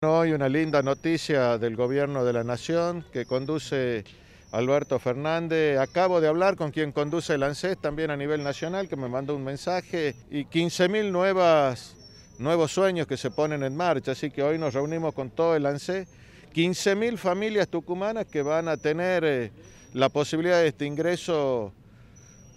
Hoy una linda noticia del gobierno de la nación que conduce Alberto Fernández. Acabo de hablar con quien conduce el ANSES también a nivel nacional que me mandó un mensaje y 15.000 nuevas nuevos sueños que se ponen en marcha. Así que hoy nos reunimos con todo el ANSES. 15.000 familias tucumanas que van a tener eh, la posibilidad de este ingreso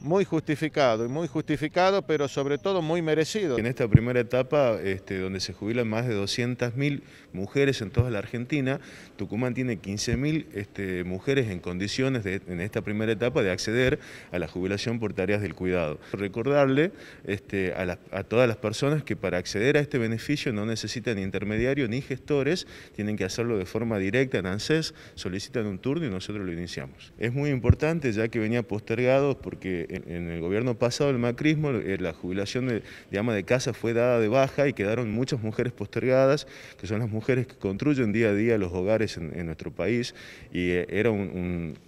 muy justificado y muy justificado, pero sobre todo muy merecido. En esta primera etapa, este, donde se jubilan más de 200.000 mujeres en toda la Argentina, Tucumán tiene 15.000 este, mujeres en condiciones en esta primera etapa de acceder a la jubilación por tareas del cuidado. Recordarle este, a, todas las personas que para acceder a este beneficio no necesitan intermediario ni gestores, tienen que hacerlo de forma directa en ANSES, solicitan un turno y nosotros lo iniciamos. Es muy importante ya que venía postergado porque en, el gobierno pasado, el macrismo, eh, la jubilación de, ama de casa fue dada de baja y quedaron muchas mujeres postergadas, que son las mujeres que construyen día a día los hogares en, nuestro país y eh, era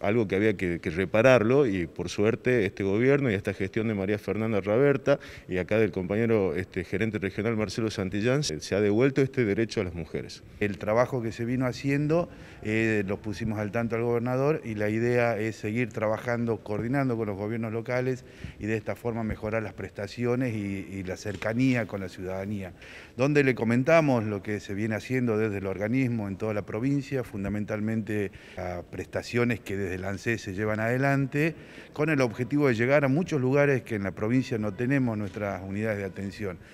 algo que había que, repararlo y por suerte este gobierno y esta gestión de María Fernanda Raberta y acá del compañero este, gerente regional Marcelo Santillán se, ha devuelto este derecho a las mujeres. El trabajo que se vino haciendo eh, lo pusimos al tanto al gobernador y la idea es seguir trabajando, coordinando con los gobiernos locales y de esta forma mejorar las prestaciones y, la cercanía con la ciudadanía. Donde le comentamos lo que se viene haciendo desde el organismo en toda la provincia, fundamentalmente a prestaciones que desde el ANSES se llevan adelante, con el objetivo de llegar a muchos lugares que en la provincia no tenemos nuestras unidades de atención.